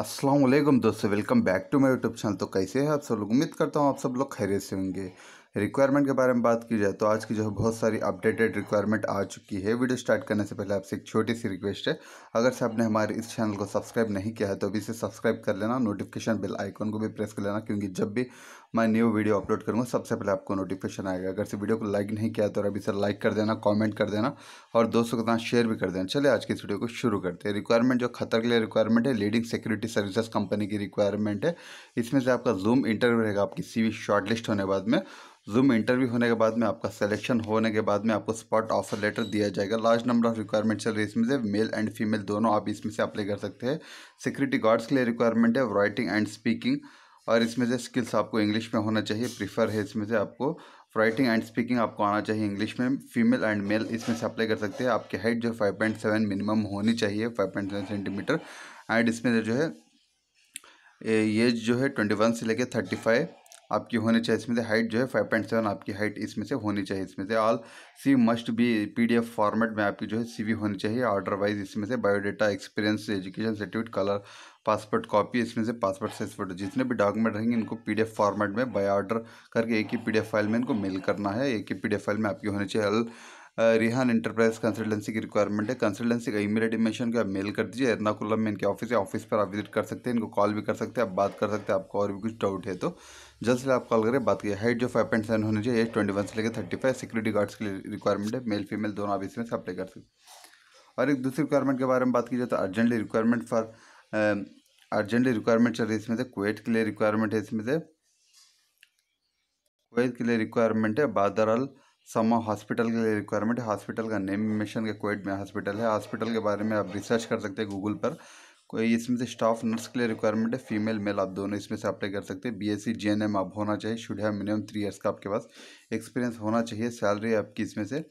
असलम दोस्तों welcome back to my YouTube channel तो कैसे हैं आप सब लोग उम्मीद करता हूँ आप सब लोग खैरियत से होंगे रिक्वायरमेंट के बारे में बात की जाए तो आज की जो है बहुत सारी अपडेटेड रिक्वायरमेंट आ चुकी है वीडियो स्टार्ट करने से पहले आपसे एक छोटी सी रिक्वेस्ट है अगर से आपने हमारे इस चैनल को सब्सक्राइब नहीं किया है तो अभी इसे सब्सक्राइब कर लेना नोटिफिकेशन बिल आइकॉन को भी प्रेस कर लेना क्योंकि जब भी मैं न्यू वीडियो अपलोड करूँगा सबसे पहले आपको नोटिफिकेशन आएगा अगर से वीडियो को लाइक नहीं किया तो अभी से लाइक कर देना कॉमेंट कर देना और दोस्तों के साथ शेयर भी कर देना चलिए आज की इस वीडियो को शुरू करते हैं रिक्वायरमेंट जो खतर के लिए रिक्वायरमेंट है लीडिंग सिक्योरिटी सर्विसेज कंपनी की रिक्वायरमेंट है इसमें से आपका जूम इंटरव्यू रहेगा आपकी सी शॉर्टलिस्ट होने बाद में जूम इंटरव्यू होने के बाद में आपका सिलेक्शन होने के बाद में आपको स्पॉट ऑफर लेटर दिया जाएगा लार्ज नंबर ऑफ रिक्वायरमेंट चल रही है इसमें से मेल एंड फीमेल दोनों आप इसमें से अप्लाई कर सकते हैं सिक्योरिटी गार्ड्स के लिए रिक्वायरमेंट है राइटिंग एंड स्पीकिंग और इसमें से स्किल्स आपको इंग्लिश में होना चाहिए प्रीफर है इसमें से आपको राइटिंग एंड स्पीकिंग आपको आना चाहिए इंग्लिश में फीमेल एंड मेल इसमें से अप्लाई कर सकते हैं आपकी हाइट जो फाइव पॉइंट सेवन मिनिमम होनी चाहिए five point seven centimetre and इसमें जो है एज जो है ट्वेंटी वन से लेकर थर्टी फाइव आपकी होनी चाहिए इसमें से हाइट जो है फाइव पॉइंट सेवन आपकी हाइट इसमें से होनी चाहिए इसमें से all C must be PDF format में आपकी जो है सीवी होनी चाहिए ऑर्डर वाइज इसमें से biodata experience education certificate colour passport copy इसमें से पासपोर्ट साइज फोटो जितने भी डॉक्यूमेंट रहेंगे इनको पी फॉर्मेट में बाय ऑर्डर करके एक ही पी फाइल में इनको मेल करना है एक ही पी फाइल में आपकी होनी चाहिए रिहान इंटरप्राइज कंसल्टेंसी की रिक्वायरमेंट है कंसल्टेंसी का मेल आईडी को आप मेल कर दीजिए एर्नाकुलम में इनके ऑफिस है ऑफिस पर आप विजिट कर सकते हैं इनको कॉल भी कर सकते हैं आप बात कर सकते हैं आपको और भी कुछ डाउट है तो जल्द से आप कॉल करें बात की हाइट जो फाइव पॉइंट सेवन होनी चाहिए एज ट्वेंटी वन से लेकर थर्टी फाइव सिक्योरिटी गार्ड्स के लिए रिक्वायरमेंट है मेल फीमेल दोनों आप इसमें से अप्लाई कर सकते हैं और एक दूसरी रिक्वायरमेंट के बारे में बात की जाए तो urgently requirement for urgently requirement चल रही है इसमें से कुवैत के लिए रिक्वायरमेंट है इसमें से कुवैत के लिए रिक्वायरमेंट है बादर समा हॉस्पिटल के रिक्वायरमेंट हॉस्पिटल का नेम मिशन के कोड में हॉस्पिटल है हॉस्पिटल के बारे में आप रिसर्च कर सकते हैं गूगल पर कोई इसमें से स्टाफ नर्स के लिए रिक्वायरमेंट है फीमेल मेल आप दोनों इसमें से अप्लाई कर सकते हैं बीएससी जीएनएम आप होना चाहिए शुड है मिनिमम थ्री ईयर्स का आपके पास एक्सपीरियंस होना चाहिए सैलरी आपकी इसमें से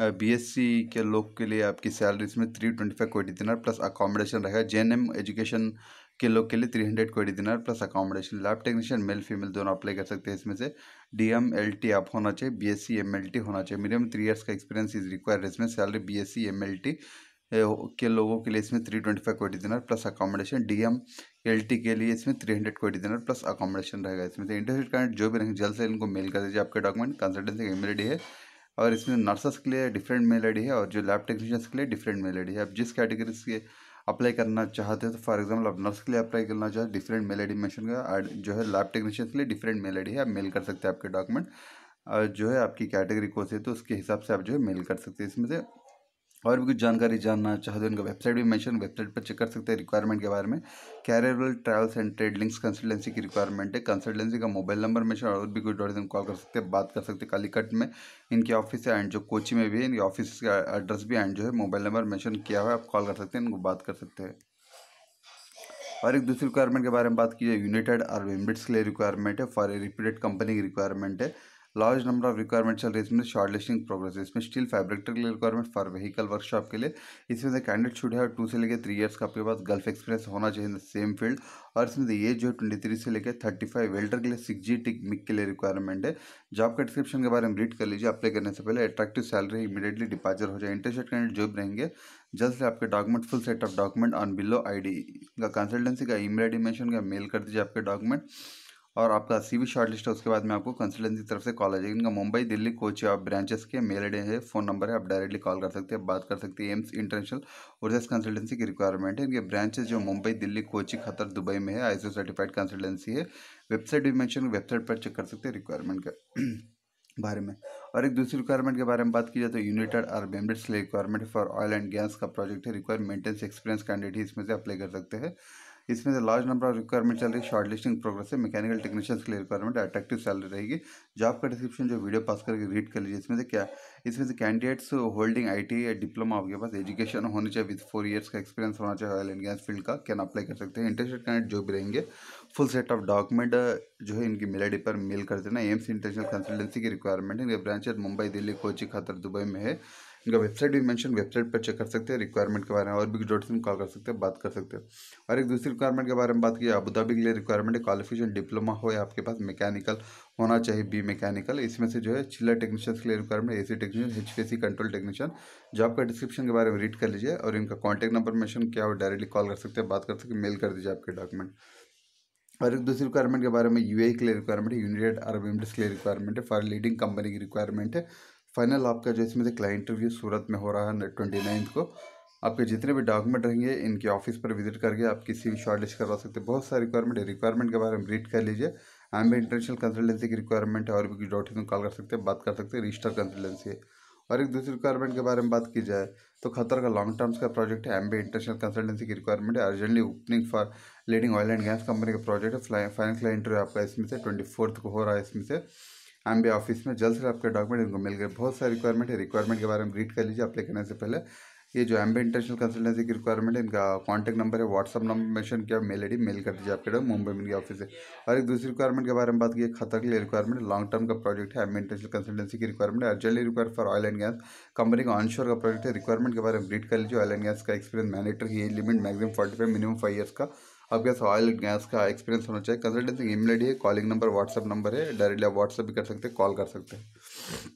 बीएससी के लोग के लिए आपकी सैलरी इसमें three twenty five Kuwaiti dinar plus accommodation रहेगा जे एन एम एजुकेशन के लोग के लिए three hundred Kuwaiti dinar plus accommodation lab technician male female दोनों अप्लाई कर सकते हैं इसमें से डी एम एल टी आप होना चाहिए B S C M L T होना चाहिए मिनिमम थ्री ईयर्स का एक्सपीरियंस इज रिक्वायर्ड इसमें salary B S C M L T के लोगों के लिए इसमें three twenty five Kuwaiti dinar plus accommodation D M L T के लिए इसमें थ्री हंड्रेड कोटी दिनार प्लस अकोमोडेशन रहेगा इसमें से इंटरव्यू कार्ड जो भी रहेंगे जल्द से इनको मेल कर दीजिए आपके डॉक्यूमेंट कंसल्टेंसी का एल डी है और इसमें नर्सेस के लिए डिफरेंट मेल आई है और जो लैब टेक्नीशियंस के लिए डिफरेंट मेल आई है अब जिस कैटेगरी के अप्लाई करना चाहते हैं तो फॉर एग्जाम्पल आप नर्स के लिए अप्लाई करना चाहते हैं डिफरेंट मेल आई मेंशन का जो है लैब टेक्नीशियन के लिए डिफरेंट मेल आई है आप मेल कर सकते हैं आपके डॉक्यूमेंट जो है आपकी कैटेगरी कोर्स है तो उसके हिसाब से आप जो है मेल कर सकते हैं इसमें से और भी कुछ जानकारी जानना चाहते हो उनका वेबसाइट भी मैंशन वेबसाइट पर चेक कर सकते हैं रिक्वायरमेंट के बारे में career travels and trade links consultancy की रिक्वायरमेंट है कंसल्टेंसी का मोबाइल नंबर मैं और भी कुछ डॉट कॉल कर सकते हैं बात कर सकते हैं कालीकट में इनके ऑफिस है एंड जो कोची में भी है इनके ऑफिस का एड्रेस भी एंड जो है मोबाइल नंबर मैंशन किया हुआ है आप कॉल कर सकते हैं इनको बात कर सकते हैं और एक दूसरी रिक्वायरमेंट के बारे में बात की जाए यूनाइटेड अरब एमिरेट्स के लिए रिक्वायरमेंट है फॉर ए रिप्यूटेड कंपनी की रिक्वायरमेंट है लार्ज नंबर ऑफ रिक्वायरमेंट्स है इसमें शॉर्ट लिस्टिंग प्रोग्रेस इसमें स्टील फैब्रिक के लिए रिक्वायरमेंट फॉर व्हीकल वर्कशॉप के लिए इसमें कैंडिडेट शुड है टू से लेकर थ्री ईयर्स का आपके पास गल्फ एक्सपीरियंस होना चाहिए इन द सेम फील्ड और इसमें ये एज जो है ट्वेंटी थ्री से लेकर थर्टी फाइव वेल्डर के लिए सिक्स जी टिक मिक के लिए रिक्वायरमेंट है जॉब का डिस्क्रिप्शन के बारे में रीड कर लीजिए अप्लाई करने से पहले अट्रैक्टिव सैलरी इमीडिएटली डिपार्चर हो जाए इंटरेस्टेड कैंडिडेट जो रहेंगे जल्द से आपके document full set of document on below ID का कंसल्टेंसी का ईमेल आई मेंशन का मेल कर दीजिए आपके डॉक्यूमेंट और आपका सी वी शॉर्ट लिस्ट है उसके बाद में आपको कंसल्टेंसी की तरफ से कॉल आ जाएगी इनका मुंबई दिल्ली कोच ब्रांचेस के मेल आई है फोन नंबर है आप डायरेक्टली कॉल कर सकते हैं बात कर सकते हैं एम्स इंटरनेशनल और जैस कंसल्टेंसी की रिक्वायरमेंट है इनके ब्रांचेस जो मुंबई दिल्ली कोची खतर दुबई में है आई सर्टिफाइड कंसल्टेंसी है वेबसाइट भी मैंशन वेबसाइट पर चेक कर सकते हैं रिक्वायरमेंट का बारे में और एक दूसरी रिक्वायरमेंट के बारे में बात की जाए तो United Arab Emirates requirement for oil and gas का प्रोजेक्ट है रिक्वायर मेंटेनेंस एक्सपीरियंस कैंडिडेट इसमें से अप्लाई कर सकते हैं इसमें से लार्ज नंबर ऑफ रिक्वायरमेंट चल रही है शॉर्ट लिस्टिंग प्रोग्रेस है मैकेनिकल टेक्नीशियन के लिए रिक्वायरमेंट अट्रैक्टिव सैलरी रहेगी जॉब का डिस्क्रिप्शन जो वीडियो पास करके रीड कर लीजिए इसमें से क्या इसमें से कैंडिडेट्स होल्डिंग आई टी या डिप्लोमा आपके पास एजुकेशन होनी चाहिए विद फोर ईयर्स का एक्सपीरियंस होना चाहिए ऑयल एंड गैस फील्ड का कैन अप्लाई कर सकते हैं इंटरेस्टेड कैंडिडेट जो भी रहेंगे फुल सेट ऑफ डॉक्यूमेंट जो है इनकी मेल पर मेल कर देना एम्स इंटरनेशनल कंसल्टेंसी की रिक्वायरमेंट है branches Mumbai Delhi Kochi Qatar Dubai में है इनका वेबसाइट भी मैंशन वेबसाइट पर चेक कर सकते हैं रिक्वायरमेंट के बारे में और भी डॉट से कॉल कर सकते हैं बात कर सकते हैं और एक दूसरी रिक्वायरमेंट के बारे में बात की अबूधाबी के लिए रिक्वायरमेंट है क्वालिफिकेशन डिप्लोमा हो या आपके पास मैकेनिकल होना चाहिए बी मैकेनिकल इसमें से जो है चिल्ला टेक्नीशियस के लिए requirement AC technician H P C control technician job का डिस्क्रिप्शन के बारे में रीड कर लीजिए और इनका कॉन्टैक्ट नंबर मैंशन किया हो डायरेक्टली कॉल कर सकते हैं बात कर सकते हैं मेल कर दीजिए आपके डॉक्यूमेंट और एक दूसरी रिक्वायरमेंट के बारे में यू e के लिए रिक्वायरमेंट है यूनाइटेड अरब एमिरेट्स के लिए रिक्वायरमेंट है फॉर लीडिंग कंपनी की रिक्वायरमेंट है फाइनल आपका जो इसमें से क्लाइंट इंटरव्यू सूरत में हो रहा है ट्वेंटी नाइन्थ को आपके जितने भी डॉक्यूमेंट रहेंगे इनके ऑफिस पर विजिट करके आप किसी भी शॉर्ट लिस्ट करवा सकते हैं बहुत सारे रिक्वायरमेंट है रिक्वायरमेंट के बारे में रीड कर लीजिए एम बी इंटरनेशनल कंसल्टेंसी की रिक्वायरमेंट है और भी डॉट इन कॉल कर सकते हैं बात कर सकते हैं रजिस्टर कंसल्टेंसी है और एक दूसरी रिक्वायरमेंट के बारे में बात की जाए तो खतर का लॉन्ग टर्म्स का प्रोजेक्ट है एम बी इंटरनेशनल कंसल्टेंसी की रिक्वायरमेंट है urgently opening for leading oil and gas company का प्रोजेक्ट है फाइनेंस इंटरव्यू आपका इसमें से ट्वेंटी फोर्थ को हो रहा है इसमें से एम ऑफिस में जल्द से आपके डॉक्यूमेंट इनको मिल गए बहुत सारे रिक्वायरमेंट है रिक्वायरमेंट के बारे में रीड कर लीजिए अप्लाई करने से पहले ये जो एम इंटरनेशनल कंसल्टेंसी की रिक्वायरमेंट है इनका कॉन्टैक्ट नंबर है व्हाट्सअप नंबर मेंशन किया मेल आई मेल कर दीजिए आपके मुंबई में इनके ऑफिस है और एक दूसरी रिक्वायरमेंट के बारे में बात की खतर के लिए रिक्वायरमेंट लॉन्ग टर्म का प्रोजेक्ट है एम इंटरनेशनल कंसल्टेंसी की रिक्वायरमेंट है urgently require for oil and gas company का ऑनशोर का प्रोजेक्ट है रिक्वायरमेंट के बारे में रीड कर लीजिए ऑयल एंड गैस का एक्सपीरियंस मैनेटर की limit maximum forty five minimum five years का आपके पास ऑयल गैस का एक्सपीरियंस होना चाहिए कंसल्टेंसी ईमेल आई है कॉलिंग नंबर व्हाट्सअप नंबर है डायरेक्टली आप व्हाट्सअप भी कर सकते हैं कॉल कर सकते हैं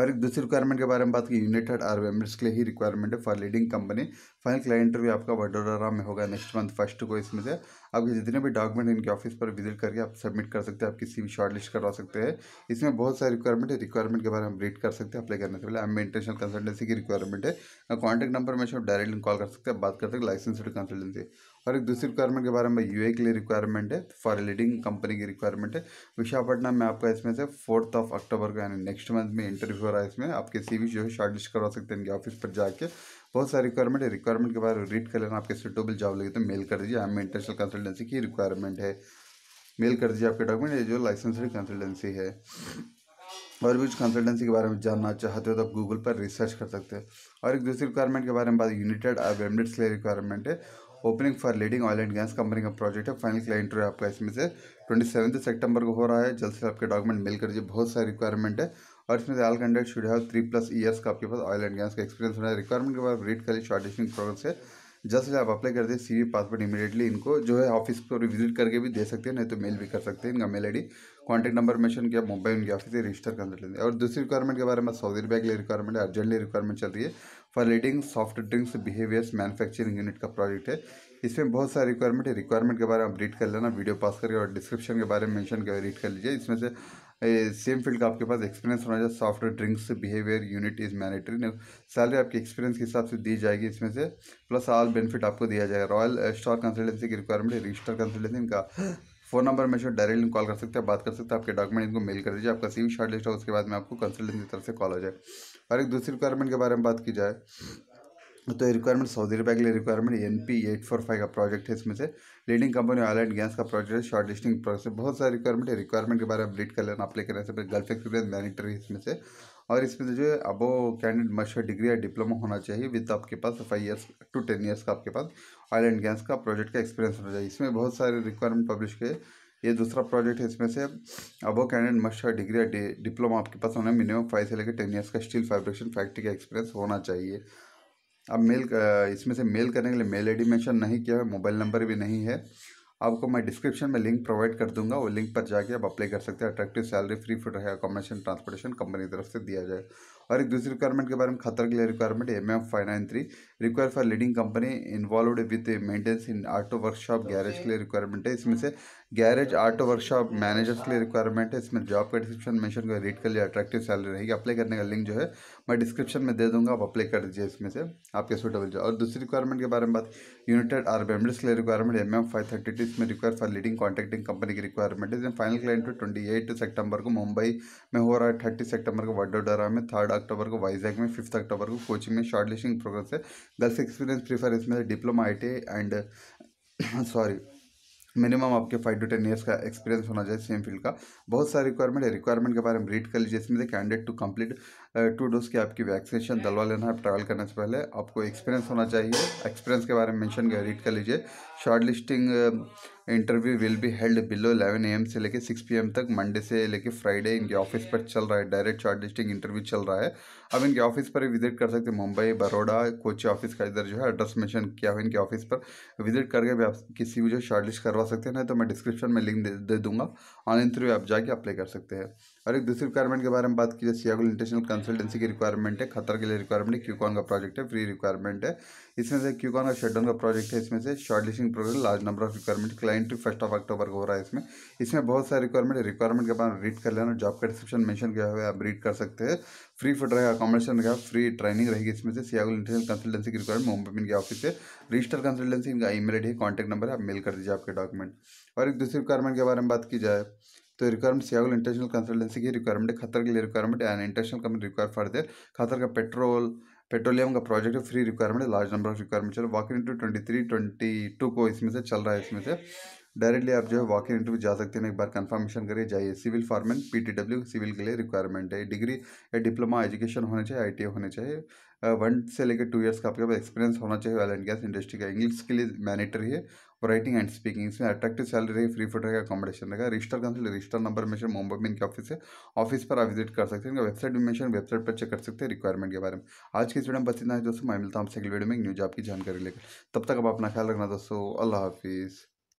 और एक दूसरी रिक्वायरमेंट के बारे में बात की यूनाइटेड अरब एमिरेट्स के लिए ही रिक्वायरमेंट है for leading company final client interview आपका वडोदरा में होगा नेक्स्ट मंथ फर्स्ट को इसमें से आपके जितने भी डॉक्यूमेंट इनके ऑफिस पर विजिट करके आप सबमिट कर सकते हैं आप किसी भी शॉर्ट लिस्ट करवा सकते हैं इसमें बहुत सारी रिक्वायरमेंट है रिक्वायरमेंट के बारे में हम रीड कर सकते हैं अप्लाई करने से पहले एम इंटरनेशनल कंसल्टेंसी की रिक्वायरमेंट है कॉन्टैक्ट नंबर में आप डायरेक्टली कॉल कर सकते हैं बात कर सकते हैं लाइसेंसड कंसल्टेंसी और एक दूसरी रिक्वायरमेंट के बारे में यूए के लिए रिक्वायरमेंट है फॉर लीडिंग कंपनी की रिक्वायरमेंट है विशाखापट्टनम में आपका इसमें से फोर्थ ऑफ अक्टूबर का यानी नेक्स्ट मंथ में इंटरव्यू हो रहा है इसमें आपके सी जो है शॉर्ट लिस्ट करवा सकते हैं इनके ऑफिस पर जाके बहुत सारी रिक्वायरमेंट है रिक्वायरमेंट के बारे में रीड कर लेना आपके सुटेबल जॉब लगे तो मेल कर दीजिए हमें इंटरनेशनल कंसल्टेंसी की रिक्वायरमेंट है मेल कर दीजिए आपके डॉक्यूमेंट ये जो लाइसेंसड कंसल्टेंसी है और भी कुछ कंसल्टेंसी के बारे में जानना चाहते हो तो आप गूगल पर रिसर्च कर सकते हो और एक दूसरी रिक्वायरमेंट के बारे में बात यूनाइटेड अरब एमिरेट्स के लिए रिक्वायरमेंट है opening for leading oil and gas company का प्रोजेक्ट है फाइनल क्लाइंट इंटरव्यू आपका इसमें से ट्वेंटी सेवन सितंबर को हो रहा है जल्द से आपके डॉक्यूमेंट मिल कर बहुत सारी रिक्वायरमेंट है और इसमें से all candidate should have three plus years का आपके पास ऑयल एंड गैस का एक्सपीरियंस होना है रिक्वायरमेंट के बाद रीड करिए शॉर्ट लिस्टिंग प्रोग्रेस है जस्ट से आप अप्लाई कर सी सीवी पासवर्ड इमीडिएटली इनको जो है ऑफिस पर विजिट करके भी दे सकते हैं नहीं तो मेल भी कर सकते हैं इनका mail ID contact number mention किया मोबाइल उनके ऑफिस से रजिस्टर कर लेते हैं और दूसरी रिक्वायरमेंट के बारे में सऊदी रुपये के लिए रिक्वायरमेंट है अर्जेंटली रिक्वायरमेंट चल रही है for leading soft drinks behaviours manufacturing unit का प्रोजेक्ट है इसमें बहुत सारे रिक्वायरमेंट है रिक्वायरमेंट के बारे में आप रीड कर लेना वीडियो पास करके और डिस्क्रिप्शन के बारे में मैंशन कर रीड कर लीजिए इसमें से सेम फील्ड का आपके पास एक्सपीरियंस होना चाहिए soft drinks behaviour unit is mandatory salary आपके एक्सपीरियंस के हिसाब से दी जाएगी इसमें से प्लस ऑल बेनिफिट आपको दिया जाएगा रॉयल स्टार कंसल्टेंसी की रिक्वायरमेंट है रजिस्टर कंसल्टेंसी इनका फोन नंबर में से डायरेक्टली कॉल कर सकते हैं बात कर सकते हैं आपके डॉक्यूमेंट इनको मेल कर दीजिए आपका सी वी शॉर्ट लिस्ट है उसके बाद में आपको कंसल्टेंसी की तरफ से कॉल हो जाए और एक दूसरी रिक्वायरमेंट के बारे में बात की जाए तो रिक्वायरमेंट सऊदी अरबिया के लिए requirement N P eight four five का प्रोजेक्ट है इसमें से leading company oil and gas का प्रोजेक्ट है शॉर्ट लिस्टिंग प्रोसेस बहुत सारे रिक्वायरमेंट है रिक्वायरमेंट के बारे में रीड कर लेना अप्लाई करने से पहले गल्फ एक्सपीरियंस मैनिटरी इसमें से और इसमें से जो है अबो कैंडिडेट मशहर डिग्री या डिप्लोमा होना चाहिए विद आपके पास five years to ten years का आपके पास ऑयल एंड गैस का प्रोजेक्ट का एक्सपीरियंस होना चाहिए इसमें बहुत सारे रिक्वायरमेंट पब्लिश किए ये दूसरा प्रोजेक्ट है इसमें से अबो कैंडिडेट मस्ट है डिग्री या डिप्लोमा आपके पास होना मिनिमम फाइव से लेकर टेन ईयर्स का स्टील फैब्रिकेशन फैक्ट्री का एक्सपीरियंस होना चाहिए अब मेल इसमें से मेल करने के लिए मेल आई मेंशन नहीं किया है मोबाइल नंबर भी नहीं है आपको मैं डिस्क्रिप्शन में लिंक प्रोवाइड कर दूंगा वो लिंक पर जाके आप अप्लाई कर सकते हैं अट्रैक्टिव सैलरी फ्री फूड रहेगा अकोमोडेशन ट्रांसपोर्टेशन कंपनी की तरफ से दिया जाए और एक दूसरी रिक्वायरमेंट के बारे में खतर के लिए requirement M F five nine three require for leading company involve with maintenance in auto workshop garage के लिए रिक्वायरमेंट है इसमें हाँ। से गैरेज ऑटो वर्कशॉप मैनेजर्स के लिए रिक्वायरमेंट है इसमें जॉब का डिस्क्रिप्शन मेंशन कर रीड कर लिया अट्रैक्टिव सैलरी रहेगी अप्लाई करने का लिंक जो है मैं डिस्क्रिप्शन में दे दूंगा आप अप्लाई कर दीजिए इसमें से आपके सूटेबल जो और दूसरी रिक्वायरमेंट के बारे में बात यूनाइटेड आरब एमरिट्स के लिए requirement M M five thirty two इसमें require for leading contracting company की रिक्वायरमेंट है final client twenty eight September को मुंबई में हो रहा है थर्टी सेप्टेम्बर को वडोडरा में थर्ड अक्टूबर को वाइजैक में फिफ्थ अक्टूबर को कोचिंग में शॉर्ट लिस्टिंग प्रोग्रेस है गर्ल्स एक्सपीरियंस प्रीफर इसमें diploma I and sorry minimum आपके फाइव टू टेन ईयर्स का एक्सपीरियंस होना चाहिए सेम फील्ड का बहुत सारे रिक्वायरमेंट है रिक्वायरमेंट के बारे में रीड कर लीजिए इसमें से candidate to complete two dose की आपकी वैक्सीनेशन हम्म। दलवा लेना है ट्रैवल करने से पहले आपको एक्सपीरियंस होना चाहिए एक्सपीरियंस के बारे में मैंशन रीड कर लीजिए short listing interview will be held below 11 AM से लेके 6 पी तक मंडे से लेके फ्राइडे इनके ऑफिस पर चल रहा है डायरेक्ट शॉर्ट लिस्टिंग इंटरव्यू चल रहा है अब इनके ऑफिस पर विजिट कर सकते हैं मुंबई बड़ोड़ा कोची ऑफिस का इधर जो है एड्रेस मेंशन किया हुआ इनके ऑफिस पर विजिट करके भी आप किसी भी जो शॉर्ट लिस्ट करवा सकते हैं ना तो मैं डिस्क्रिप्शन में लिंक दे, दे दूंगा ऑनलाइन थ्रू आप जाके अप्लाई कर सकते हैं और एक दूसरी रिक्वायरमेंट के बारे में बात की जाए सियागुल इंटरनेशनल कंसल्टेंसी की रिक्वायरमेंट है खतर के लिए रिक्वायरमेंट है क्यूकॉन का प्रोजेक्ट है फ्री रिक्वायरमेंट है इसमें से क्यूकॉन का शटडाउन का प्रोजेक्ट है इसमें से short listing program large number of requirement client first of October को हो रहा है इसमें इसमें बहुत सारे रिक्वायरमेंट है रिक्वायरमेंट के बारे में रीड कर लेना जॉब का डिस्क्रिप्शन मैंशन किया हुआ है आप रीड कर सकते हैं फ्री फूड रहेगा अकोमोडेशन रहेगा फ्री ट्रेनिंग रहेगी इसमें से सियागुल इंटरनेशनल कंसल्टेंसी की रिक्वायरमेंट मुंबई इनके ऑफिस है रजिस्टर कंसल्टेंसी इनका ईमेल आई डी है कॉन्टैक्ट नंबर है आप मेल कर दीजिए आपके डॉक्यूमेंट और एक दूसरी रिक्वायरमेंट के बारे में बात की जाए तो रिक्वायरमेंट सियागुल इंटरनेशनल कंसल्टेंसी की रिक्वायरमेंट है खतर के लिए requirement and international company require the Qatar का पेट्रोल पेट्रोलियम का प्रोजेक्ट है फ्री रिक्वायरमेंट है लार्ज नंबर ऑफ रिक्वायरमेंट चलो walk in two twenty three twenty two को इसमें से चल रहा है इसमें से डायरेक्टली आप जो है वॉक इन इंटरव्यू जा सकते हैं एक बार कंफर्मेशन करिए जाइए सिविल टी डब्ल्यू सिविल के लिए रिक्वायरमेंट है डिग्री या डिप्लोमा एजुकेशन होना चाहिए आई होने चाहिए वन से लेकर टू इयर्स का आपके पास एक्सपीरियंस होना चाहिए ऑयल एंड गैस इंडस्ट्री का इंग्लिश के लिए मैनेटरी है और राइटिंग एंड स्पीकिंग इसमें अट्रैक्टिव सैलरी रही फ्री फूड रहेगा अकोमोडेशन रहेगा रजिस्टर कंसल रजिस्टर नंबर मेंशन मुंबई में इनके ऑफिस है ऑफिस पर आप विजिट कर सकते हैं इनका वेबसाइट भी मेंशन वेबसाइट पर चेक कर सकते हैं रिक्वायरमेंट के बारे में आज की इस वीडियो में बस इतना है दोस्तों मैं मिलता हूँ आपसे अगली वीडियो में न्यू जॉब की जानकारी लेकर तब तक आप अपना ख्याल रखना दोस्तों अल्लाह हाफिज़